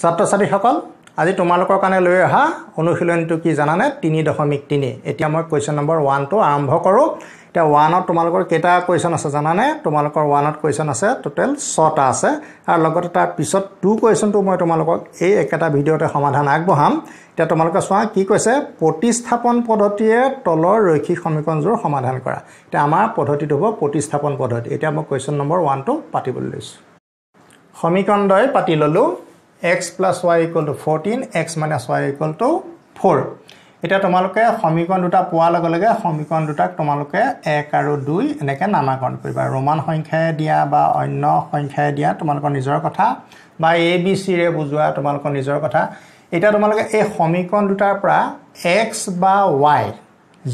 ছাত্ৰ ছাত্ৰীসকল আজি তোমালোকৰ কাৰণে লৈ অহা অনুশীলনীটো কি জানানে তিনি দশমিক তিনি এতিয়া মই কুৱেশ্যন নম্বৰ ওৱানটো আৰম্ভ কৰোঁ এতিয়া ওৱানত তোমালোকৰ কেইটা কুৱেশ্যন আছে জানানে তোমালোকৰ ওৱানত কুৱেশ্যন আছে টোটেল ছটা আছে আৰু লগতে তাৰ পিছত টু কুৱেশ্যনটো মই তোমালোকক এই একেটা ভিডিঅ'তে সমাধান আগবঢ়াম এতিয়া তোমালোকে চোৱা কি কৈছে প্ৰতিস্থাপন পদ্ধতিয়ে তলৰ ৰৈক্ষিক সমীকৰণযোৰ সমাধান কৰা এতিয়া আমাৰ পদ্ধতিটো হ'ব প্ৰতিস্থাপন পদ্ধতি এতিয়া মই কুৱেশ্যন নম্বৰ ওৱানটো পাতিবলৈ লৈছোঁ সমীকৰণদ্বয় পাতি ল'লোঁ x plus y equal to fourteen x minus y equal to four এতিয়া তোমালোকে সমীকৰণ দুটা পোৱাৰ লগে লগে সমীকৰণ দুটাক তোমালোকে এক আৰু দুই এনেকৈ নামাকৰণ কৰিবা ৰোমান সংখ্যাই দিয়া বা অন্য সংখ্যাই দিয়া তোমালোকৰ নিজৰ কথা বা এ বি চিৰে বুজোৱা তোমালোকৰ নিজৰ কথা এতিয়া তোমালোকে এই সমীকৰণ দুটাৰ পৰা এক্স বা ৱাই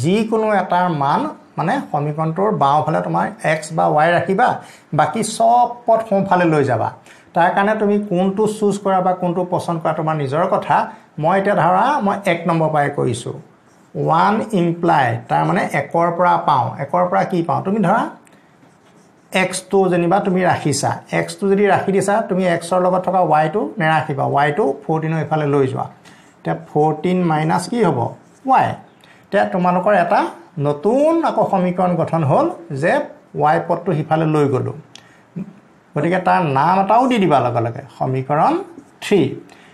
যিকোনো এটাৰ মান মানে সমীকৰণটোৰ বাওঁফালে তোমাৰ এক্স বা ৱাই ৰাখিবা বাকী চব পথ সোঁফালে লৈ যাবা তাৰ কাৰণে তুমি কোনটো চুজ কৰা বা কোনটো পচন্দ কৰা তোমাৰ নিজৰ কথা মই এতিয়া ধৰা মই এক নম্বৰ পৰাই কৰিছোঁ ওৱান ইমপ্লাই তাৰমানে একৰ পৰা পাওঁ একৰ পৰা কি পাওঁ তুমি ধৰা এক্সটো যেনিবা তুমি ৰাখিছা এক্সটো যদি ৰাখি দিছা তুমি এক্সৰ লগত থকা ৱাইটো নেৰাখিবা ৱাইটো ফৰ্টিনৰ ইফালে লৈ যোৱা এতিয়া ফৰ্টিন মাইনাছ কি হ'ব ৱাই এতিয়া তোমালোকৰ এটা নতুন আকৌ সমীকৰণ গঠন হ'ল যে ৱাই পদটো সিফালে লৈ গ'লোঁ গতিকে তাৰ নাম এটাও দি দিবা লগে লগে সমীকৰণ থ্ৰী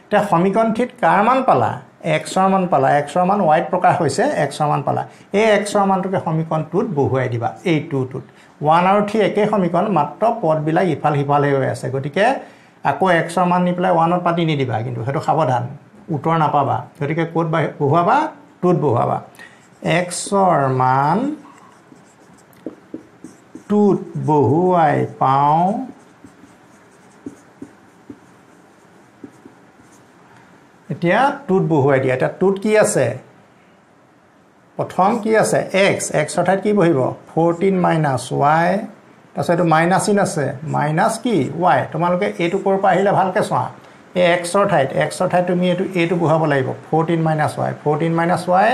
এতিয়া সমীকৰণ থ্ৰীত কাৰ মান পালা এক্সৰ মান পালা এক্সৰ মান ৱাইট প্ৰকাশ হৈছে এক্সৰ মান পালা এই এক্সৰ মানটোকে সমীকৰণ টুত বহুৱাই দিবা এই টুটোত ওৱান আৰু থ্ৰী একেই সমীকৰণ মাত্ৰ পদবিলাক ইফাল সিফালে হৈ আছে গতিকে আকৌ এক্সৰ মান নি পেলাই ওৱানত পাতি নিদিবা কিন্তু সেইটো সাৱধান উত্তৰ নাপাবা গতিকে ক'ত বহুৱাবা টুত বহুৱাবা এক্সৰ মান টুত বহুৱাই পাওঁ এতিয়া টুত বহুৱাই দিয়া এতিয়া টুত কি আছে প্ৰথম কি আছে এক্স এক্সৰ ঠাইত কি বহিব ফৰটিন মাইনাছ ৱাই তাৰপিছত এইটো মাইনাছ ইন আছে মাইনাছ কি ৱাই তোমালোকে এইটো ক'ৰ পৰা আহিলে ভালকৈ চোৱা এই এক্সৰ ঠাইত এক্সৰ ঠাইত তুমি এইটো এইটো বহাব লাগিব fourteen minus y fourteen minus y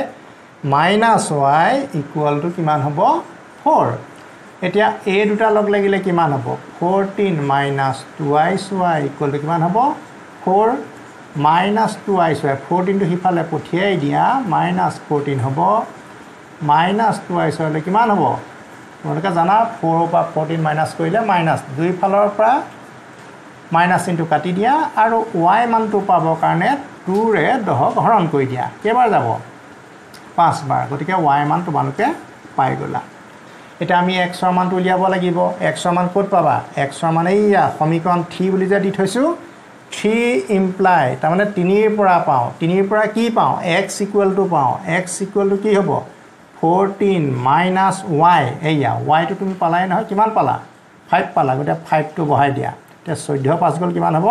minus y ইকুৱেলটো কিমান হ'ব ফ'ৰ এতিয়া এই দুটা লগ লাগিলে কিমান হ'ব ফ'ৰ্টিন মাইনাছ টুৱাইছ ৱাই ইকুৱেলটো কিমান হ'ব ফ'ৰ মাইনাছ টু আই চুৱাই ফ'ৰ্টিনটো সিফালে পঠিয়াই দিয়া মাইনাছ ফ'ৰ্টিন হ'ব মাইনাছ টু আই চুৱাইলে কিমান হ'ব তোমালোকে জানা ফ'ৰৰ পৰা ফ'ৰ্টিন মাইনাছ কৰিলে মাইনাছ দুইফালৰ পৰা মাইনাছ চিনটো কাটি দিয়া আৰু ৱাই মানটো পাবৰ কাৰণে টুৰে দহক হৰণ কৰি দিয়া কেইবাৰ যাব পাঁচবাৰ গতিকে ৱাই মান তোমালোকে পাই গ'লা এতিয়া আমি এক্সৰ মানটো উলিয়াব লাগিব এক্সৰ মান ক'ত পাবা এক্সৰ মানে এইয়া সমীকৰণ থ্ৰী বুলি যে দি থৈছোঁ থ্ৰী ইমপ্লাই তাৰমানে তিনিৰ পৰা পাওঁ তিনিৰ পৰা কি পাওঁ এক্স ইকুৱেল টু পাওঁ এক্স ইকুৱেল টু কি হ'ব ফ'ৰটিন মাইনাছ ৱাই এইয়া ৱাইটো তুমি পালাই নহয় কিমান পালা ফাইভ পালা গতিকে ফাইভটো বঢ়াই দিয়া এতিয়া চৈধ্য পাঁচ গ'ল কিমান হ'ব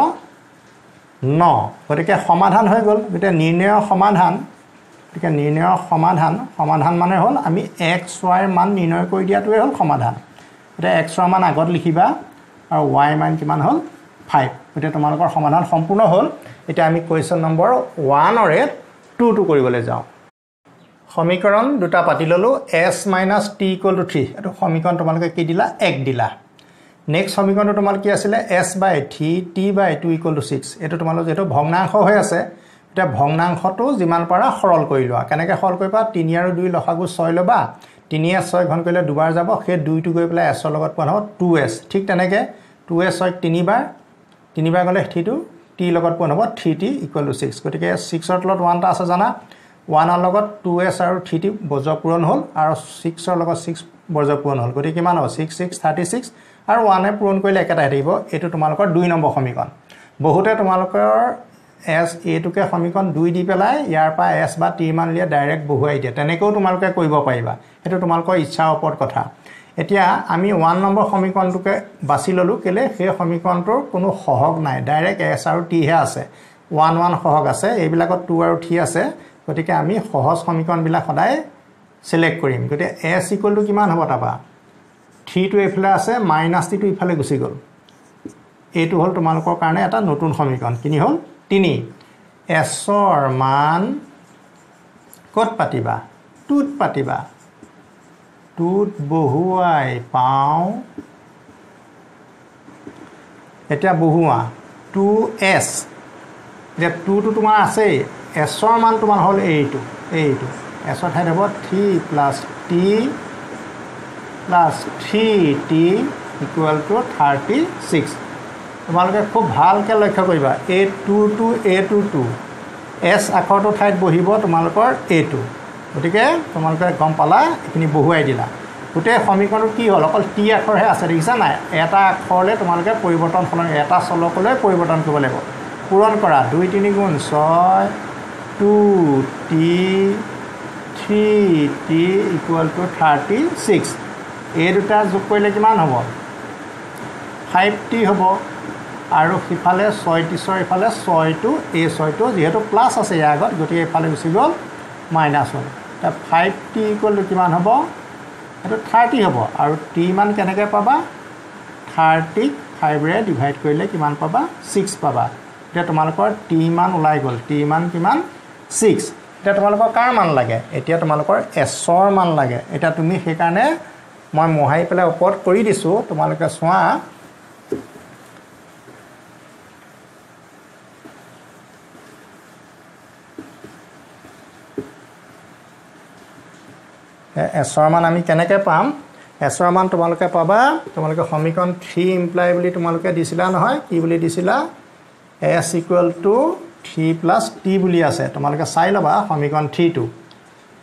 ন গতিকে সমাধান হৈ গ'ল গতিকে নিৰ্ণয়ৰ সমাধান গতিকে নিৰ্ণয়ৰ সমাধান সমাধান মানে হ'ল আমি এক্স ৱাইৰ মান নিৰ্ণয় কৰি দিয়াটোৱে হ'ল সমাধান গতিকে এক্স ৱাইৰ মান আগত লিখিবা আৰু ৱাইৰ মান কিমান হ'ল ফাইভ গতিকে তোমালোকৰ সমাধান সম্পূৰ্ণ হ'ল এতিয়া আমি কুৱেশ্যন নম্বৰ ওৱানৰে টুটো কৰিবলৈ যাওঁ সমীকৰণ দুটা পাতি ল'লোঁ s minus t equal to three এইটো সমীকৰণ তোমালোকে কি দিলা এক দিলা নেক্সট সমীকৰণটো তোমালোক কি আছিলে s by three t by two equal to six এইটো তোমালোক যিহেতু ভগ্নাংশ হৈ আছে এতিয়া ভগ্নাংশটো যিমান পাৰা সৰল কৰি লোৱা কেনেকৈ সৰল কৰি পাৰা তিনি আৰু দুই লখাগু ছয় ল'বা তিনিয়ে ছয় ঘন কৰিলে দুবাৰ যাব সেই দুইটো গৈ পেলাই এছৰ লগত পোৱা হ'ব টু এছ ঠিক তেনেকৈ টু এছ ছয় তিনিবাৰ তিনিবাৰ গ'লে থ্ৰীটো টি লগত পোন হ'ব three t equal to six গতিকে ছিক্সৰ তলত ওৱান এটা আছে জানা ওৱানৰ লগত টু এছ আৰু থ্ৰী টি বজ্ৰ পূৰণ হ'ল আৰু ছিক্সৰ লগত ছিক্স বজ্ৰ পূৰণ হ'ল গতিকে কিমান হ'ব ছিক্স ছিক্স থাৰ্টি ছিক্স আৰু ওৱানে পূৰণ কৰিলে একেটাই থাকিব এইটো তোমালোকৰ দুই নম্বৰ সমীকৰণ বহুতে তোমালোকৰ এছ এইটোকে সমীকৰণ দুই দি পেলাই ইয়াৰ পৰা এছ বা টি মান উলিয়াই ডাইৰেক্ট বহুৱাই দিয়ে তেনেকৈও তোমালোকে কৰিব পাৰিবা সেইটো তোমালোকৰ ইচ্ছাৰ ওপৰত কথা এতিয়া আমি ওৱান নম্বৰ সমীকৰণটোকে বাছি ল'লোঁ কেলৈ সেই সমীকৰণটোৰ কোনো সহগ নাই ডাইৰেক্ট এছ আৰু টিহে আছে ওৱান ওৱান সহগ আছে এইবিলাকত টু আৰু থ্ৰী আছে গতিকে আমি সহজ সমীকৰণবিলাক সদায় ছিলেক্ট কৰিম গতিকে এছ ইকুৱেলটো কিমান হ'ব তাৰপৰা থ্ৰীটো এইফালে আছে মাইনাছ টিটো ইফালে গুচি গ'ল এইটো হ'ল তোমালোকৰ কাৰণে এটা নতুন সমীকৰণ কিনি হ'ল তিনি এছৰ মান ক'ত পাতিবা টুত পাতিবা টুত বহুৱাই পাওঁ এতিয়া বহুৱা টু এছ এতিয়া টুটো তোমাৰ আছেই এছৰ মান তোমাৰ হ'ল এইটো এইটো এছৰ ঠাইত হ'ব three plus t plus three t equal to thirty six তোমালোকে খুব ভালকৈ লক্ষ্য কৰিবা a two two a two two s আখৰটো ঠাইত বহিব তোমালোকৰ এইটো গতিকে তোমালোকে গম পালা এইখিনি বহুৱাই দিলা গোটেই সমীকৰণটো কি হ'ল অকল টি আখৰহে আছে দেখিছা নাই এটা আখৰলৈ তোমালোকে পৰিৱৰ্তন সলনি এটা চলকলৈ পৰিৱৰ্তন কৰিব লাগিব পূৰণ কৰা দুই তিনি গুণ ছয় two t three t equal to thirty six এই দুটা যোগ কৰিলে কিমান হ'ব ফাইভ টি হ'ব আৰু সিফালে ছয় ত্ৰিছৰ ইফালে ছয় ছয়টো এই ছয়টো যিহেতু প্লাছ আছে ইয়াৰ আগত গতিকে এইফালে গুচি গ'ল মাইনাছ হ'ল ফাইভ টি ইকুৱেলটো কিমান হ'ব সেইটো থাৰ্টি হ'ব আৰু টি মান কেনেকৈ পাবা থাৰ্টিক ফাইভেৰে ডিভাইড কৰিলে কিমান পাবা ছিক্স পাবা এতিয়া তোমালোকৰ টি মান ওলাই গ'ল টি মান কিমান ছিক্স এতিয়া তোমালোকৰ কাৰ মান লাগে এতিয়া তোমালোকৰ এছৰ মান লাগে এতিয়া তুমি সেইকাৰণে মই মোহাৰি পেলাই ওপৰত কৰি দিছোঁ তোমালোকে চোৱা এছৰমান আমি কেনেকৈ পাম এছৰমান তোমালোকে পাবা তোমালোকে সমীকৰণ থ্ৰী ইমপ্লাই বুলি তোমালোকে দিছিলা নহয় কি বুলি দিছিলা s equal to three plus t বুলি আছে তোমালোকে চাই ল'বা সমীকৰণ থ্ৰীটো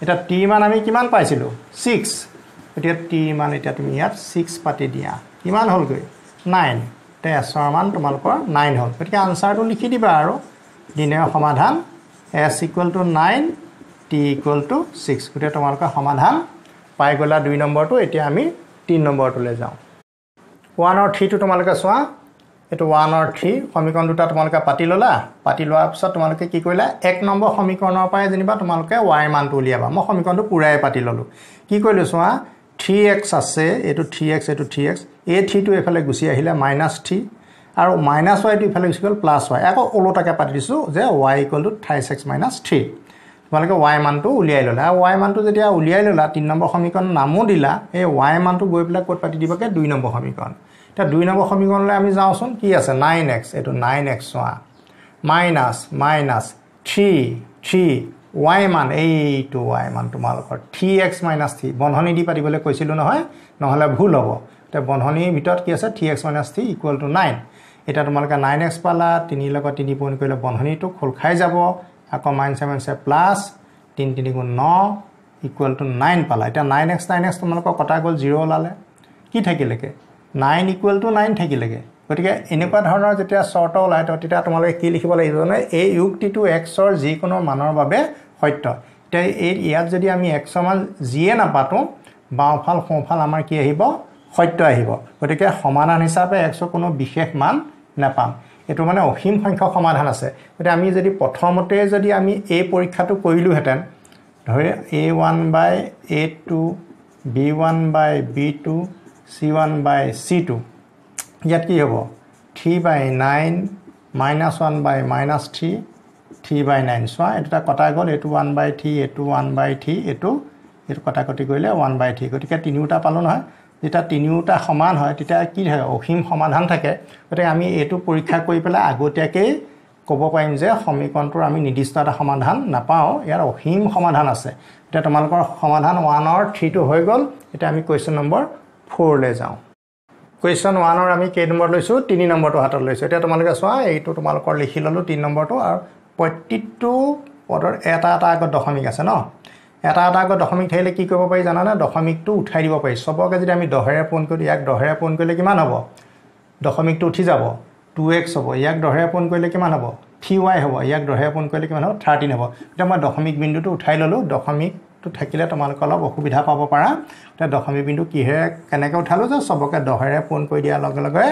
এতিয়া টি মান আমি কিমান পাইছিলোঁ ছিক্স গতিকে টি মান এতিয়া তুমি ইয়াত ছিক্স পাতি দিয়া কিমান হ'লগৈ নাইন এতিয়া এছৰ মান তোমালোকৰ নাইন হ'ল গতিকে আনচাৰটো লিখি দিবা আৰু দিনৰ সমাধান s equal to nine t equal to six গতিকে তোমালোকে সমাধান পাই গ'লা দুই নম্বৰটো এতিয়া আমি তিনি নম্বৰটোলৈ যাওঁ ওৱানৰ থ্ৰীটো তোমালোকে চোৱা এইটো ৱানৰ থ্ৰী সমীকৰণ দুটা তোমালোকে পাতি ল'লা পাতি লোৱাৰ পিছত তোমালোকে কি কৰিলা এক নম্বৰ সমীকৰণৰ পৰাই যেনিবা তোমালোকে ৱাইৰ মানটো উলিয়াবা মই সমীকৰণটো পূৰাই পাতি ল'লোঁ কি কৰিলোঁ চোৱা থ্ৰী এক্স আছে এইটো থ্ৰী এক্স এইটো থ্ৰী এক্স এই থ্ৰীটো এইফালে গুচি আহিলে মাইনাছ থ্ৰী আৰু মাইনাছ ৱাইটো ইফালে গুচি গ'ল প্লাছ ৱাই আকৌ ওলোটাকৈ পাতি দিছোঁ যে y equal to thrice x minus three তোমালোকে ৱাই মানটো উলিয়াই ল'লা আৰু ৱাই মানটো যেতিয়া উলিয়াই ল'লা তিনি নম্বৰ সমীকৰণ নামো দিলা সেই ৱাই মানটো গৈ পেলাই ক'ত পাতি দিবাগে দুই নম্বৰ সমীকৰণ এতিয়া দুই নম্বৰ সমীকৰণলৈ আমি যাওঁচোন কি আছে নাইন এক্স এইটো নাইন এক্স চোৱা minus minus three three y মান এইটো ৱাই মান তোমালোকৰ থ্ৰী এক্স মাইনাছ থ্ৰী বন্ধনী দি পাতিবলৈ কৈছিলোঁ নহয় নহ'লে ভুল হ'ব এতিয়া বন্ধনীৰ ভিতৰত কি আছে three x minus three equal to nine এতিয়া তোমালোকে নাইন এক্স পালা তিনিৰ লগত তিনি পইণ্ট কৰিলে বন্ধনীটো খোল খাই যাব আকৌ মাইন ছেভেন ছে প্লাছ তিনি তিনি গুণ ন ইকুৱেল টু নাইন পালা এতিয়া নাইন এক্স নাইন এক্স তোমালোকৰ কটা গ'ল জিৰ' ওলালে কি থাকিলেগৈ নাইন ইকুৱেল টু নাইন থাকিলেগৈ গতিকে এনেকুৱা ধৰণৰ যেতিয়া চৰ্ত ওলাই তো তেতিয়া তোমালোকে কি লিখিব লাগিব মানে এই উক্তিটো এক্সৰ যিকোনো মানৰ বাবে সত্য এতিয়া এই ইয়াত যদি আমি এক্সৰ মান যিয়ে নাপাতোঁ বাওঁফাল সোঁফাল আমাৰ কি আহিব সত্য আহিব গতিকে সমাধান হিচাপে এক্সৰ কোনো বিশেষ মান নাপাম এইটো মানে অসীম সংখ্যক সমাধান আছে গতিকে আমি যদি প্ৰথমতে যদি আমি এই পৰীক্ষাটো কৰিলোহেঁতেন ধৰি a one by a two b one by b two c one by c two ইয়াত কি হ'ব three by nine minus one by minus three three by nine চোৱা এইটো এটা কটা গ'ল এইটো ওৱান বাই থ্ৰী এইটো ওৱান বাই থ্ৰী এইটো এইটো কটাকটি কৰিলে ওৱান বাই থ্ৰী গতিকে তিনিওটা পালোঁ নহয় যেতিয়া তিনিওটা সমান হয় তেতিয়া কি হয় অসীম সমাধান থাকে গতিকে আমি এইটো পৰীক্ষা কৰি পেলাই আগতীয়াকেই ক'ব পাৰিম যে সমীকৰণটোৰ আমি নিৰ্দিষ্ট এটা সমাধান নাপাওঁ ইয়াৰ অসীম সমাধান আছে এতিয়া তোমালোকৰ সমাধান ওৱানৰ থ্ৰীটো হৈ গ'ল এতিয়া আমি কুৱেশ্যন নম্বৰ ফ'ৰলৈ যাওঁ কুৱেশ্যন ওৱানৰ আমি কেই নম্বৰ লৈছোঁ তিনি নম্বৰটো হাতত লৈছোঁ এতিয়া তোমালোকে চোৱা এইটো তোমালোকৰ লিখি ল'লোঁ তিনি নম্বৰটো আৰু প্ৰত্যেকটো পদৰ এটা এটা আগত দশমিক আছে ন এটা এটা আগত দশমিক থাকিলে কি কৰিব পাৰি জানানে দশমিকটো উঠাই দিব পাৰি চবকে যদি আমি দহেৰে পোন কৰিলোঁ ইয়াক দহেৰে পোন কৰিলে কিমান হ'ব দশমিকটো উঠি যাব টু এক্স হ'ব ইয়াক দহেৰে পোন কৰিলে কিমান হ'ব থ্ৰী ৱাই হ'ব ইয়াক দহেৰে পোন কৰিলে কিমান হ'ব থাৰ্টিন হ'ব এতিয়া মই দশমিক বিন্দুটো উঠাই ল'লোঁ দশমিকটো থাকিলে তোমালোকে অলপ অসুবিধা পাব পাৰা এতিয়া দশমিক বিন্দু কিহেৰে কেনেকৈ উঠালোঁ যে চবকে দহেৰে পূৰণ কৰি দিয়াৰ লগে লগে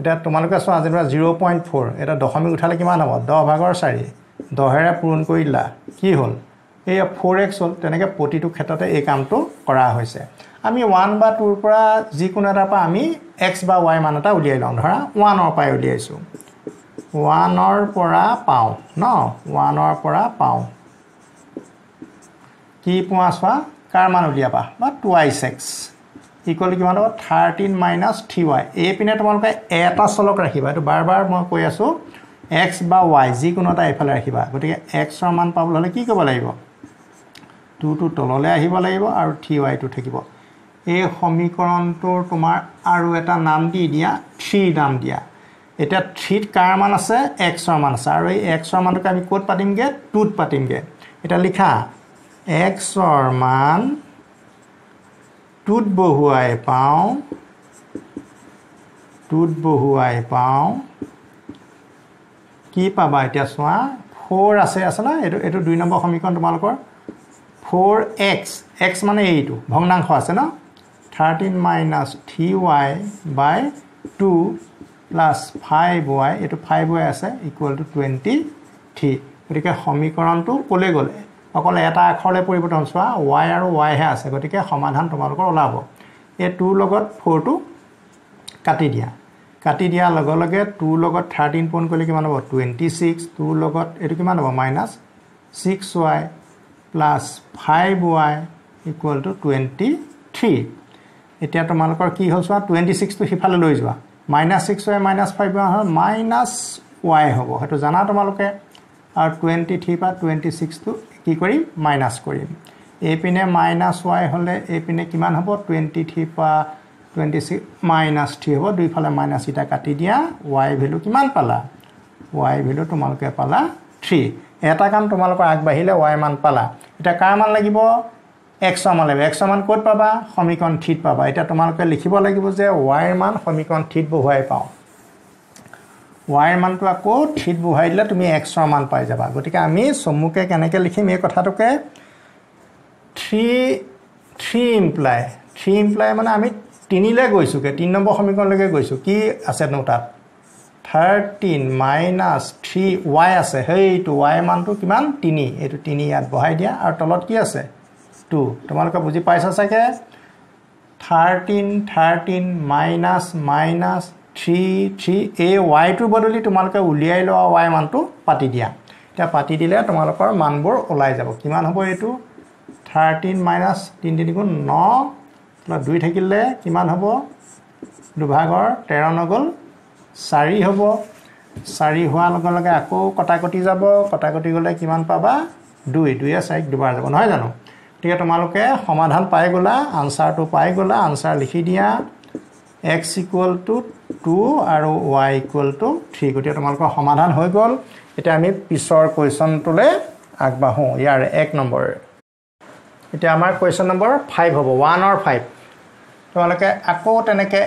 এতিয়া তোমালোকে চোৱা যেনিবা জিৰ' পইণ্ট ফ'ৰ এতিয়া দশমিক উঠালে কিমান হ'ব দহ ভাগৰ চাৰি দহেৰে পূৰণ কৰি দিলা কি হ'ল এয়া ফ'ৰ এক্স হ'ল তেনেকৈ প্ৰতিটো ক্ষেত্ৰতে এই কামটো কৰা হৈছে আমি ওৱান বা টুৰ পৰা যিকোনো এটাৰ পৰা আমি এক্স বা ৱাই মান এটা উলিয়াই লওঁ ধৰা ওৱানৰ পৰাই উলিয়াইছোঁ ওৱানৰ পৰা পাওঁ ন ওৱানৰ পৰা পাওঁ কি পোৱা চোৱা কাৰ মান উলিয়াবা বা টুৱাই চেক্স ইকুৱেল কিমান হ'ব থাৰ্টিন মাইনাছ থ্ৰী ৱাই এইপিনে তোমালোকে এটা চলক ৰাখিবা এইটো বাৰ বাৰ মই কৈ আছোঁ এক্স বা ৱাই যিকোনো এটা এইফালে ৰাখিবা গতিকে এক্সৰ মান পাবলৈ হ'লে কি কৰিব লাগিব টুটো তললৈ আহিব লাগিব আৰু থ্ৰী ৱাইটো থাকিব এই সমীকৰণটোৰ তোমাৰ আৰু এটা নাম দি দিয়া থ্ৰী নাম দিয়া এতিয়া থ্ৰীত কাৰ মান আছে এক্সৰ মান আছে আৰু এই এক্সৰ মানটোকে আমি ক'ত পাতিমগৈ টুত পাতিমগৈ এতিয়া লিখা এক্সৰ মান টুত বহুৱাই পাওঁ টুত বহুৱাই পাওঁ কি পাবা এতিয়া চোৱা ফ'ৰ আছে আছে নহয় এইটো এইটো দুই নম্বৰ সমীকৰণ তোমালোকৰ ফ'ৰ এক্স এক্স মানে এইটো ভগ্নাংশ আছে ন thirteen minus three y by two plus five y এইটো ফাইভ ৱাই আছে ইকুৱেল টু টুৱেণ্টি থ্ৰী গতিকে সমীকৰণটো ক'লে গ'লে অকল এটা আখৰলৈ পৰিৱৰ্তন চোৱা ৱাই আৰু ৱাইহে আছে গতিকে সমাধান তোমালোকৰ ওলাব এই টুৰ লগত ফ'ৰটো কাটি দিয়া কাটি দিয়াৰ লগে লগে টুৰ লগত থাৰ্টিন পোন কৰিলে কিমান হ'ব টুৱেণ্টি ছিক্স টুৰ লগত এইটো কিমান হ'ব minus six y plus five y equal to twenty three এতিয়া তোমালোকৰ কি হ'ল চোৱা টুৱেণ্টি ছিক্সটো সিফালে লৈ যোৱা minus six y minus five y হয় মাইনাছ ৱাই হ'ব সেইটো জানা তোমালোকে আৰু টুৱেণ্টি থ্ৰীৰ পৰা টুৱেণ্টি ছিক্সটো কি কৰিম মাইনাছ কৰিম এইপিনে মাইনাছ ৱাই হ'লে এইপিনে কিমান হ'ব টুৱেণ্টি থ্ৰীৰ পৰা টুৱেণ্টি ছিক্স মাইনাছ থ্ৰী হ'ব দুইফালে মাইনাছ এটা কাটি দিয়া ৱাই ভেলু কিমান পালা ৱাই ভেলু তোমালোকে পালা থ্ৰী এটা কাম তোমালোকৰ আগবাঢ়িলে ৱাই মান পালা এতিয়া কাৰ মান লাগিব এক্স মান লাগিব এক্স মান ক'ত পাবা সমীকৰণ থিত পাবা এতিয়া তোমালোকে লিখিব লাগিব যে ৱাইৰ মান সমীকৰণ থিত বহুৱাই পাওঁ ৱাইৰ মানটো আকৌ থিত বহুৱাই দিলে তুমি এক্সৰ মান পাই যাবা গতিকে আমি চমুকৈ কেনেকৈ লিখিম এই কথাটোকে three three imply three imply মানে আমি তিনিলৈ গৈছোগৈ তিনি নম্বৰ সমীকৰণলৈকে গৈছোঁ কি আছেনো তাত থাৰ্টিন মাইনাছ থ্ৰী ৱাই আছে সেইটো ৱাই মানটো কিমান তিনি এইটো তিনি ইয়াত বহাই দিয়া আৰু তলত কি আছে টু তোমালোকে বুজি পাইছা চাগে thirteen thirteen minus minus three three এই ৱাইটোৰ বদলি তোমালোকে উলিয়াই লোৱা ৱাই মানটো পাতি দিয়া এতিয়া পাতি দিলে তোমালোকৰ মানবোৰ ওলাই যাব কিমান হ'ব এইটো থাৰ্টিন মাইনাছ তিনি তিনি গুণ ন দুই থাকিলে কিমান হ'ব দুভাগৰ তেৰ নগ'ল চাৰি হ'ব চাৰি হোৱাৰ লগে লগে আকৌ কটা কটি যাব কটাকটি গ'লে কিমান পাবা দুই দুয়ে চাৰিক দুবাৰ যাব নহয় জানো গতিকে তোমালোকে সমাধান পাই গ'লা আনচাৰটো পাই গ'লা আনচাৰ লিখি দিয়া এক্স ইকুৱেল টু টু আৰু ৱাই ইকুৱেল টু থ্ৰী গতিকে তোমালোকৰ সমাধান হৈ গ'ল এতিয়া আমি পিছৰ কুৱেশ্যনটোলৈ আগবাঢ়োঁ ইয়াৰ এক নম্বৰ এতিয়া আমাৰ কুৱেশ্যন নম্বৰ ফাইভ হ'ব ওৱানৰ ফাইভ তোমালোকে আকৌ তেনেকৈ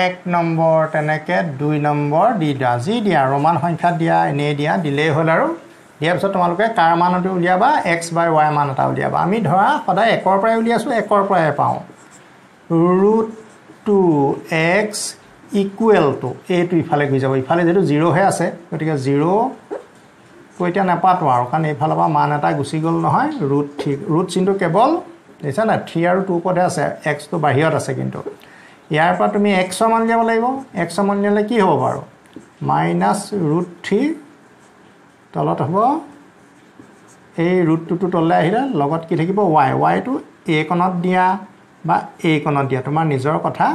এক নম্বৰ তেনেকৈ দুই নম্বৰ দি দিয়া যি দিয়া ৰোমান সংখ্যা দিয়া এনেই দিয়া দিলেই হ'ল আৰু দিয়াৰ পিছত তোমালোকে কাৰ মানতে উলিয়াবা এক্স বাই ৱাই মান এটা উলিয়াবা আমি ধৰা সদায় একৰ পৰাই উলিয়াইছোঁ একৰ পৰাই পাওঁ root two x equal to এইটো ইফালে গুচি যাব ইফালে যিহেতু জিৰ'হে আছে গতিকে জিৰ' এতিয়া নাপাতোঁ আৰু কাৰণ এইফালৰ পৰা মান এটা গুচি গ'ল নহয় ৰুট থ্ৰী ৰুট চিনটো কেৱল বুজিছা নাই থ্ৰী আৰু টু ওপৰতহে আছে এক্সটো বাহিৰত আছে কিন্তু ইয়াৰ পৰা তুমি এক্স মান উলিয়াব লাগিব এক্স মান উলিয়ালে কি হ'ব বাৰু মাইনাছ ৰুট থ্ৰী তলত হ'ব এই ৰুট টুটো তললৈ আহিলে লগত কি থাকিব ৱাই ৱাইটো এ কণত দিয়া বা এ কণত দিয়া তোমাৰ নিজৰ কথা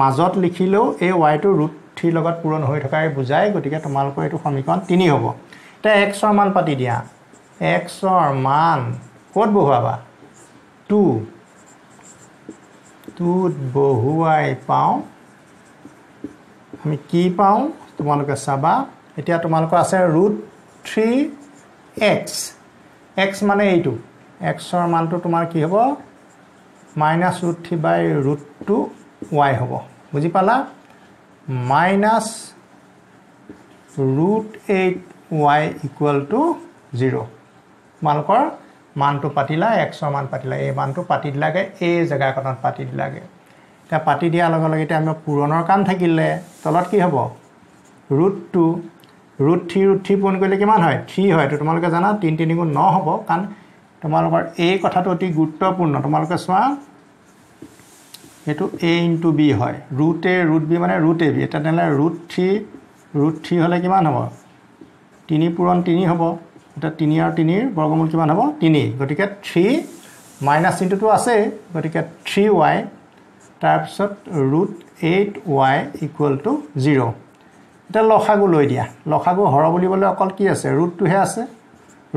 মাজত লিখিলেও এই ৱাইটো ৰুট থ্ৰীৰ লগত পূৰণ হৈ থকাই বুজায় গতিকে তোমালোকৰ এইটো সমীকৰণ তিনি হ'ব এতিয়া এক্সৰ মান পাতি দিয়া এক্সৰ মান ক'ত বহুৱাবা তোৰ তোত বহুৱাই পাওঁ আমি কি পাওঁ তোমালোকে চাবা এতিয়া তোমালোকৰ আছে ৰুট থ্ৰী এক্স এক্স মানে এইটো এক্সৰ মানটো তোমাৰ কি হ'ব minus root three by root two y হ'ব বুজি পালা minus root eight y equal to zero' তোমালোকৰ মানটো পাতিলা একশ মান পাতিলা এই মানটো পাতি দিলাগৈ এই জেগাকণত পাতি দিলাগৈ এতিয়া পাতি দিয়াৰ লগে লগে এতিয়া আমি পূৰণৰ কাম থাকিলে তলত কি হ'ব root two root three root three পূৰণ কৰিলে কিমান হয় থ্ৰী হয় এইটো তোমালোকে জানা তিনি তিনি গুণ ন হ'ব কাৰণ তোমালোকৰ এই কথাটো অতি গুৰুত্বপূৰ্ণ তোমালোকে চোৱা এইটো এ ইনটু বি হয় ৰুট এ ৰুট বি মানে ৰুট এ বি এতিয়া তেনেহ'লে ৰুট থ্ৰী ৰুট থ্ৰী হ'লে কিমান হ'ব তিনি পূৰণ তিনি হ'ব এটা তিনি আৰু তিনিৰ বৰ্গমূল কিমান হ'ব তিনি গতিকে থ্ৰী মাইনাছ চিনটোতো আছেই গতিকে থ্ৰী ৱাই তাৰপিছত root eight y equal to zero' এতিয়া লখাগু লৈ দিয়া লখাগু সৰহ বুলিবলৈ অকল কি আছে ৰুটটোহে আছে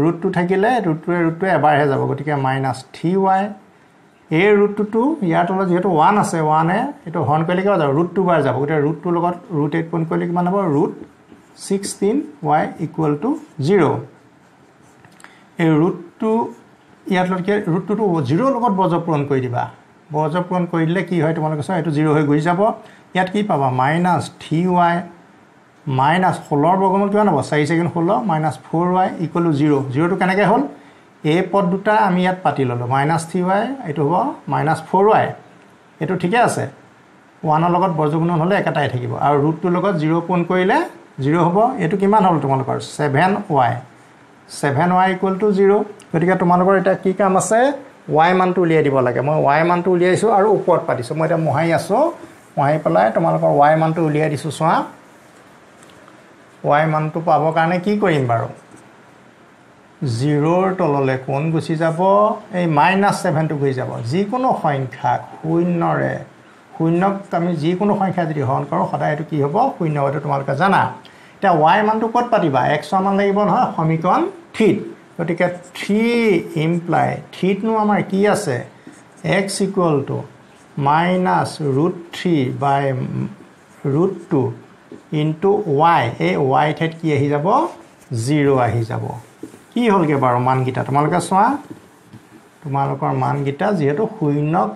ৰুটটো থাকিলে ৰুটটোৱে ৰুটটোৱে এবাৰহে যাব গতিকে মাইনাছ থ্ৰী ৱাই এই ৰুটটোতো ইয়াৰ তলত যিহেতু ওৱান আছে ওৱানে এইটো হৰ্ণ কৰিলে কিবা যাব ৰুট টু বাৰ যাব গতিকে ৰুটটোৰ লগত ৰুট এইট পইণ্ট কৰিলে কিমান হ'ব root sixteen y equal to zero' এই ৰুটটো লগত ইয়াতলৈকে ৰুটটোতো জিৰ' লগত বজ্ৰপূৰণ কৰি দিবা বজ্ৰপূৰণ কৰি দিলে কি হয় তোমালোকে চোৱা এইটো জিৰ' হৈ গুচি যাব ইয়াত কি পাবা মাইনাছ থ্ৰী ৱাই মাইনাছ ষোল্লৰ বৰ্গমূল কিমান হ'ব চাৰি চেকেণ্ড ষোল্ল minus four y equal to zero' জিৰ'টো কেনেকৈ হ'ল এই পদ দুটা আমি ইয়াত পাতি ল'লোঁ মাইনাছ থ্ৰী ৱাই এইটো হ'ব মাইনাছ ফ'ৰ ৱাই এইটো ঠিকে আছে ওৱানৰ লগত বজ্ৰগুণন হ'লে একেটাই থাকিব আৰু ৰুটটোৰ লগত জিৰ' পূৰণ কৰিলে জিৰ' হ'ব এইটো কিমান হ'ল তোমালোকৰ seven y seven y equal to zero' গতিকে তোমালোকৰ এতিয়া কি কাম আছে ৱাই মানটো উলিয়াই দিব লাগে মই ৱাই মানটো উলিয়াইছোঁ আৰু ওপৰত পাতিছোঁ মই এতিয়া মোহাৰি আছোঁ মোহাৰি পেলাই তোমালোকৰ ৱাই মানটো উলিয়াই দিছোঁ চোৱা ৱাই মানটো পাবৰ কাৰণে কি কৰিম বাৰু জিৰ'ৰ তললৈ কোন গুচি যাব এই মাইনাছ ছেভেনটো গুচি যাব যিকোনো সংখ্যাক শূন্যৰে শূন্যক আমি যিকোনো সংখ্যা যদি হৰণ কৰোঁ সদায় এইটো কি হ'ব শূন্য হয়তো তোমালোকে জানা এতিয়া ৱাই মানটো ক'ত পাতিবা এক্স মান লাগিব নহয় সমীকৰণ থ্ৰীত গতিকে থ্ৰী ইমপ্লাই থ্ৰীতনো আমাৰ কি আছে x equal to minus root three by root two into y এই ৱাই ঠাইত কি আহি যাব জিৰ' আহি যাব কি হ'লগৈ বাৰু মানকেইটা তোমালোকে চোৱা তোমালোকৰ মানকেইটা যিহেতু শূন্যক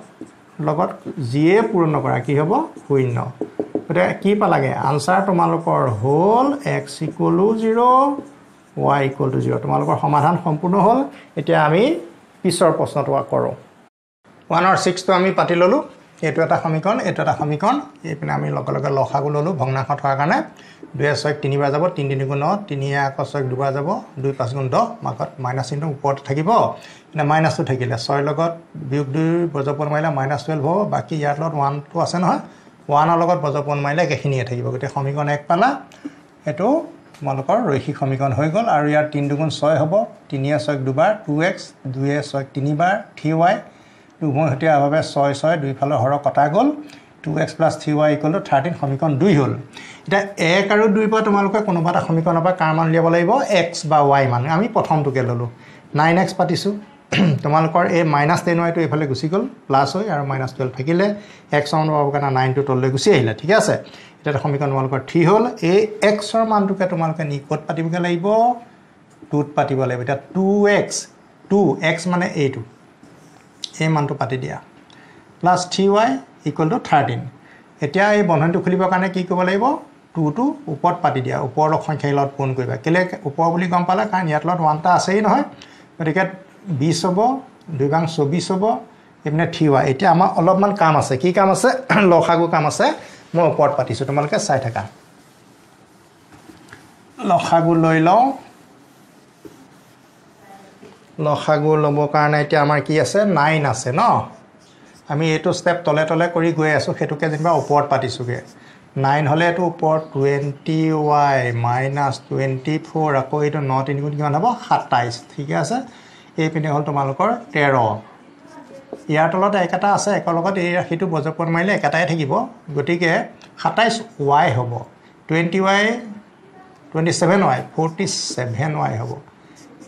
লগত যিয়ে পূৰণ নকৰা কি হ'ব শূন্য গতিকে কি পালাগৈ আনচাৰ তোমালোকৰ হ'ল x equal to zero' y equal to zero' তোমালোকৰ সমাধান সম্পূৰ্ণ হ'ল এতিয়া আমি পিছৰ প্ৰশ্নটো কৰোঁ ওৱানৰ ছিক্সটো আমি পাতি ল'লোঁ এইটো এটা সমীকৰণ এইটো এটা সমীকৰণ এইপিনে আমি লগে লগে লসাগু ল'লোঁ ভগ্নাংশ থকাৰ কাৰণে দুই ছয়ক তিনিবাৰ যাব তিনি তিনিগুণ ন তিনি আকৌ ছয়ক দুবাৰ যাব দুই পাঁচ গুণ দহ মাঘত মাইনাছ চিনটো ওপৰত থাকিব এনে মাইনাছটো থাকিলে ছয়ৰ লগত বিয়োগ দুই বজ্ৰপণ মাৰিলে মাইনাছ টুৱেল্ভ হ'ব বাকী ইয়াৰ লগত ওৱানটো আছে নহয় ওৱানৰ লগত বজ্ৰপণ মাৰিলে একেখিনিয়ে থাকিব গতিকে সমীকৰণ এক পালা এইটো তোমালোকৰ ৰৈষিক সমীকৰণ হৈ গ'ল আৰু ইয়াৰ তিনি দুগুণ ছয় হ'ব তিনিয়ে ছয়ক দুবাৰ টু এক্স দুয়ে ছয়ক তিনিবাৰ থ্ৰী ৱাই উমৈহতীয়াভাৱে ছয় ছয় দুইফালৰ সৰহ কটা গ'ল two x plus three y equal to thirteen সমীকৰণ দুই হ'ল এতিয়া এক আৰু দুইৰ পৰা তোমালোকে কোনোবা এটা সমীকৰণৰ পৰা কাৰ মান উলিয়াব লাগিব এক্স বা ৱাই মান আমি প্ৰথমটোকে ল'লোঁ নাইন এক্স পাতিছোঁ তোমালোকৰ এই মাইনাছ টেন ৱাইটো এইফালে গুচি গ'ল প্লাছ হৈ আৰু মাইনাছ টুৱেল্ভ থাকিলে এক্স ৱান পাবৰ কাৰণে নাইনটো তললৈ গুচি আহিলে ঠিক আছে এতিয়া সমীকৰণ তোমালোকৰ থ্ৰী হ'ল এই এক্সৰ মানটোকে তোমালোকে নি ক'ত পাতিবগৈ লাগিব টুত পাতিব লাগিব এতিয়া টু এক্স টু এক্স মানে এইটো এই মানটো পাতি দিয়া plus three y equal to thirteen এতিয়া এই বন্ধনটো খুলিবৰ কাৰণে কি কৰিব লাগিব টুটো ওপৰত পাতি দিয়া ওপৰৰ সংখ্যা লগত পোন কৰিবা কেলৈ ওপৰ বুলি গম পালে কাৰণ ইয়াত লগত ওৱান এটা আছেই নহয় গতিকে বিছ হ'ব দুই ভাং চৌবিছ হ'ব এইপিনে থিৱা এতিয়া আমাৰ অলপমান কাম আছে কি কাম আছে লখাগু কাম আছে মই ওপৰত পাতিছোঁ তোমালোকে চাই থাকা লখাগু লৈ লওঁ লখাগু ল'বৰ কাৰণে এতিয়া আমাৰ কি আছে নাইন আছে ন আমি এইটো ষ্টেপ তলে তলে কৰি গৈ আছোঁ সেইটোকে যেনিবা ওপৰত পাতিছোঁগৈ নাইন হ'লে এইটো ওপৰত twenty y minus twenty four আকৌ এইটো ন তিনি গুণ কিমান হ'ব সাতাইছ ঠিকে আছে এইপিনে হ'ল তোমালোকৰ তেৰ ইয়াৰ তলত একেটা আছে লগত এই ৰাশিটো বজ্ৰপণ মাৰিলে একেটাই থাকিব গতিকে সাতাইছ ৱাই হ'ব twenty y twenty seven y forty seven y হ'ব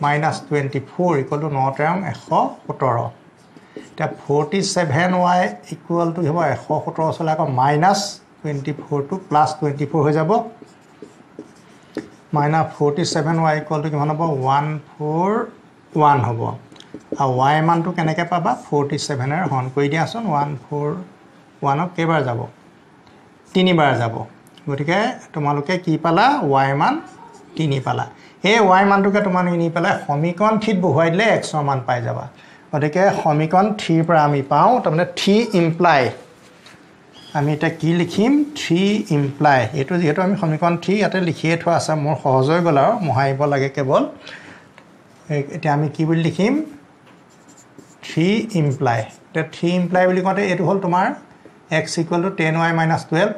minus twenty four equal to ন তেৰং এশ সোতৰ এতিয়া forty seven y equal to হ'ব এশ সোতৰ ওচৰলৈ আকৌ মাইনাছ টুৱেণ্টি ফ'ৰটো প্লাছ টুৱেণ্টি ফ'ৰ হৈ যাব minus forty seven y equal to কিমান হ'ব ওৱান ফ'ৰ ওৱান হ'ব আৰু ৱাই মানটো কেনেকৈ পাবা ফৰ্টি ছেভেনেৰে হন কৰি দিয়াচোন ওৱান ফ'ৰ ওৱানক কেইবাৰ যাব তিনিবাৰ যাব গতিকে তোমালোকে কি পালা ৱাই মান তিনি পালা সেই ৱাই মানটোকে তোমালোকে নি পেলাই সমীকৰণ থ্ৰীত বহুৱাই দিলে এক্স মান পাই যাবা গতিকে সমীকৰণ থ্ৰীৰ পৰা আমি পাওঁ তাৰমানে থ্ৰী ইমপ্লাই আমি এতিয়া কি লিখিম থ্ৰী ইমপ্লাই এইটো যিহেতু আমি সমীকৰণ থ্ৰী ইয়াতে লিখিয়ে থোৱা আছে মোৰ সহজ হৈ গ'ল আৰু মোহাৰিব লাগে কেৱল এতিয়া আমি কি বুলি লিখিম থ্ৰী ইমপ্লাই এতিয়া থ্ৰী ইমপ্লাই বুলি কওঁতে এইটো হ'ল তোমাৰ x equal to ten y minus twelve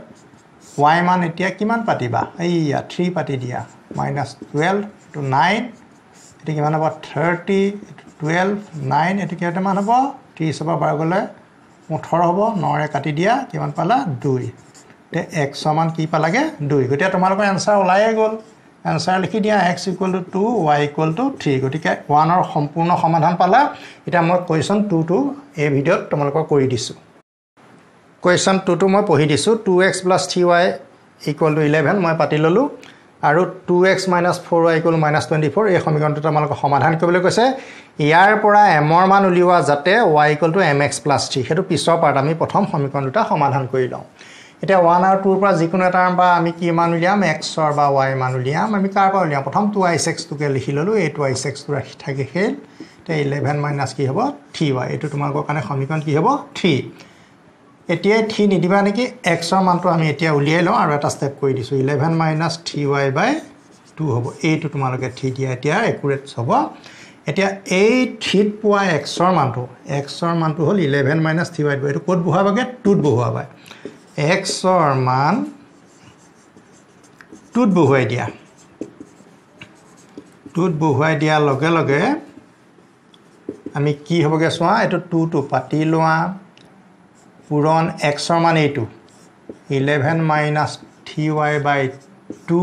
y মান এতিয়া কিমান পাতিবা এইয়া থ্ৰী পাতি দিয়া মাইনাছ টুৱেল্ভ টু নাইন এইটো কিমান হ'ব থাৰ্টি টুৱেল্ভ নাইন এইটো কেইটামান হ'ব ত্ৰিছ হ'ব বাৰ গ'লে ওঠৰ হ'ব নৰে কাটি দিয়া কিমান পালা দুই এতিয়া এক্সৰ মান কি পালাগৈ দুই গতিকে তোমালোকৰ এনচাৰ ওলায়ে গ'ল এনচাৰ লিখি দিয়া x equal to two y equal to three গতিকে ওৱানৰ সম্পূৰ্ণ সমাধান পালা এতিয়া মই কুৱেশ্যন টুটো এই ভিডিঅ'ত তোমালোকক কৰি দিছোঁ কুৱেশ্যন টুটো মই পঢ়ি দিছোঁ two x plus three y equal to eleven মই পাতি ল'লোঁ আৰু two x minus four y equal minus twenty four এই সমীকৰণটো তোমালোকক সমাধান কৰিবলৈ কৈছে ইয়াৰ পৰা এমৰ মান উলিওৱা যাতে y equal to m x plus three সেইটো পিছৰ পাৰ্ট আমি প্ৰথম সমীকৰণ দুটা সমাধান কৰি লওঁ এতিয়া ওৱান আৰু টুৰ পৰা যিকোনো এটা বা আমি কি মান উলিয়াম এক্সৰ বা ৱাই মান উলিয়াম আমি কাৰ পৰা উলিয়াম প্ৰথম টু আই চেক্সটোকে লিখি ল'লোঁ এই টু আই চেক্সটো ৰাখি থাকে সেই এতিয়া ইলেভেন মাইনাছ কি হ'ব থ্ৰী ৱাই এইটো তোমালোকৰ কাৰণে সমীকৰণ কি হ'ব থ্ৰী এতিয়াই থ্ৰী নিদিবা নেকি এক্সৰ মানটো আমি এতিয়া উলিয়াই লওঁ আৰু এটা ষ্টেপ কৰি দিছোঁ eleven minus three y by two হ'ব এইটো তোমালোকে থ্ৰী দিয়া এতিয়া একুৰেট হ'ব এতিয়া এই থ্ৰীত পোৱা এক্সৰ মানটো এক্সৰ মানটো হ'ল eleven minus three y two এইটো ক'ত বহোৱাবাগে টুত বহোৱাবাই এক্সৰ মান টুত বহুৱাই দিয়া টুত বহুৱাই দিয়াৰ লগে লগে আমি কি হ'বগৈ চোৱা এইটো টুটো পাতি লোৱা পূৰণ এক্সৰ মান এইটো eleven minus three y by two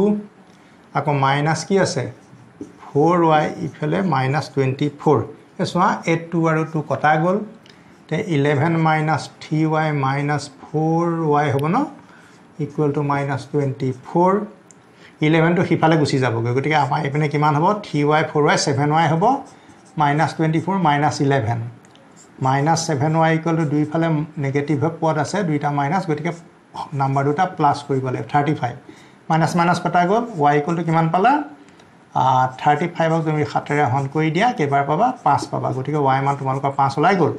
আকৌ মাইনাছ কি আছে ফ'ৰ ৱাই ইফালে মাইনাছ টুৱেণ্টি ফ'ৰ এই চোৱা এইটো আৰু টু কটা গ'ল eleven minus three y minus four y হ'ব ন equal to minus twenty four ইলেভেনটো সিফালে গুচি যাবগৈ গতিকে আমাৰ এইপিনে কিমান হ'ব three y four y seven y হ'ব minus twenty four minus eleven minus seven y equal to দুইফালে নিগেটিভহে পোৱাত আছে দুইটা মাইনাছ গতিকে নাম্বাৰ দুটা প্লাছ কৰিব লাগিব থাৰ্টি ফাইভ মাইনাছ মাইনাছ পতা গ'ল ৱাই ইকুৱেলটো কিমান পালা থাৰ্টি ফাইভক তুমি সাতেৰে হন কৰি দিয়া কেইবাৰ পাবা পাঁচ পাবা গতিকে ৱাই মান তোমালোকৰ পাঁচ ওলাই গ'ল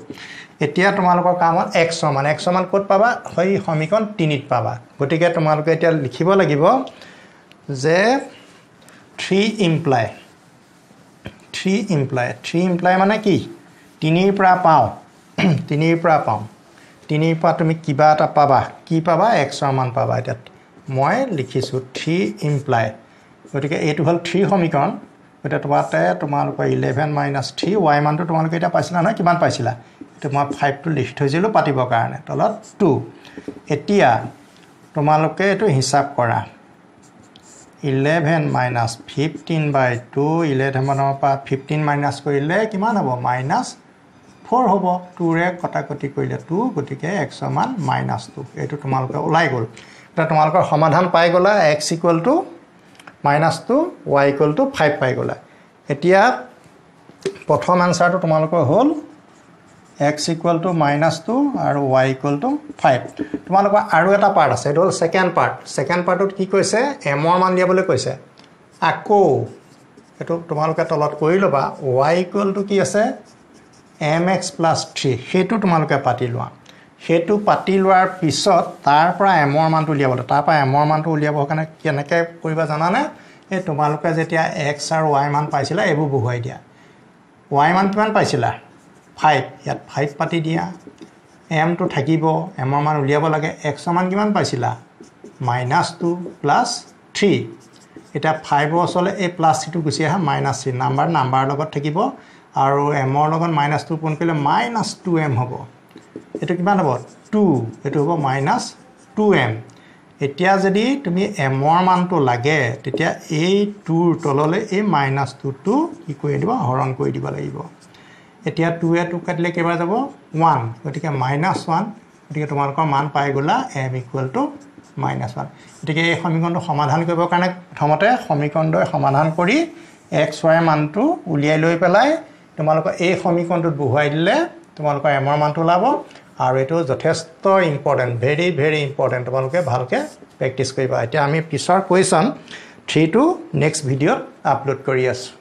এতিয়া তোমালোকৰ কাম হ'ল এক্স মান এক্স মান ক'ত পাবা সেই সমীকৰণ তিনিত পাবা গতিকে তোমালোকে এতিয়া লিখিব লাগিব যে three imply three imply three imply মানে কি তিনিৰ পৰা পাওঁ তিনিৰ পৰা পাওঁ তিনিৰ পৰা তুমি কিবা এটা পাবা কি পাবা এক্সৰ মান পাবা এতিয়া মই লিখিছোঁ থ্ৰী ইমপ্লাই গতিকে এইটো হ'ল থ্ৰী সমীকৰণ গতিকে তোমাতে তোমালোকৰ ইলেভেন মাইনাছ থ্ৰী ৱাই মানটো তোমালোকে এতিয়া পাইছিলা নহয় কিমান পাইছিলা এইটো মই ফাইভটো লিখি থৈছিলোঁ পাতিবৰ কাৰণে তলত টু এতিয়া তোমালোকে এইটো হিচাপ কৰা eleven minus fifteen by two ইলেভেনৰ পৰা ফিফটিন মাইনাছ কৰিলে কিমান হ'ব মাইনাছ ফ'ৰ হ'ব টুৰে কটাকটি কৰিলে টু গতিকে এক্স মান মাইনাছ টু এইটো তোমালোকে ওলাই গ'ল এতিয়া তোমালোকৰ সমাধান পাই গ'লা এক্স ইকুৱেল টু মাইনাছটো ৱাই ইকুৱেল টু ফাইভ পাই গ'লে এতিয়া প্ৰথম এনচাৰটো তোমালোকৰ হ'ল x equal to minus two আৰু ৱাই ইকুৱেল টু ফাইভ তোমালোকৰ আৰু এটা পাৰ্ট আছে এইটো হ'ল ছেকেণ্ড পাৰ্ট ছেকেণ্ড পাৰ্টত কি কৈছে এমৰ মান দিয়াবলৈ কৈছে আকৌ এইটো তোমালোকে তলত কৰি ল'বা ৱাই ইকুৱেল টু কি আছে এম এক্স প্লাছ থ্ৰী সেইটো তোমালোকে পাতি লোৱা সেইটো পাতি লোৱাৰ পিছত তাৰ পৰা এমৰ মানটো উলিয়াব উলিয়াবলৈ তাৰপৰা এমৰ মানটো উলিয়াবৰ কাৰণে কেনেকৈ কৰিবা জানানে এই তোমালোকে যেতিয়া এক্স আৰু ৱাই মান পাইছিলা এইবোৰ বহুৱাই দিয়া ৱাই মান কিমান পাইছিলা ফাইভ ইয়াত ফাইভ পাতি দিয়া এমটো থাকিব এমৰ মান উলিয়াব লাগে এক্সৰ মান কিমান পাইছিলা মাইনাছ টু প্লাছ থ্ৰী এতিয়া ফাইভৰ ওচৰলৈ এই প্লাছ থ্ৰীটো গুচি আহা মাইনাছ থ্ৰী নাম্বাৰ নাম্বাৰৰ লগত থাকিব আৰু এমৰ লগত মাইনাছ টু পোন কৰিলে মাইনাছ টু এম হ'ব এইটো কিমান হ'ব টু এইটো হ'ব মাইনাছ টু এম এতিয়া যদি তুমি এমৰ মানটো লাগে তেতিয়া এই টুৰ তললৈ এই মাইনাছ টুটো কি কৰি দিব হৰণ কৰি দিব লাগিব এতিয়া টু এ টু কাটিলে কেইবাৰ যাব ওৱান গতিকে মাইনাছ ওৱান গতিকে তোমালোকৰ মান পাই গ'লা m equal to minus one গতিকে এই সমীকৰণটো সমাধান কৰিবৰ কাৰণে প্ৰথমতে সমীকৰণটোৱে সমাধান কৰি এক্স ৱাই মানটো উলিয়াই লৈ পেলাই তোমালোকৰ এই সমীকৰণটোত বহুৱাই দিলে তোমালোকৰ এমৰ মানটো ওলাব আৰু এইটো যথেষ্ট ইম্পৰ্টেণ্ট ভেৰি ভেৰি ইম্পৰ্টেণ্ট তোমালোকে ভালকৈ প্ৰেক্টিছ কৰিবা এতিয়া আমি পিছৰ কুৱেশ্যন থ্ৰীটো নেক্সট ভিডিঅ'ত আপলোড কৰি আছোঁ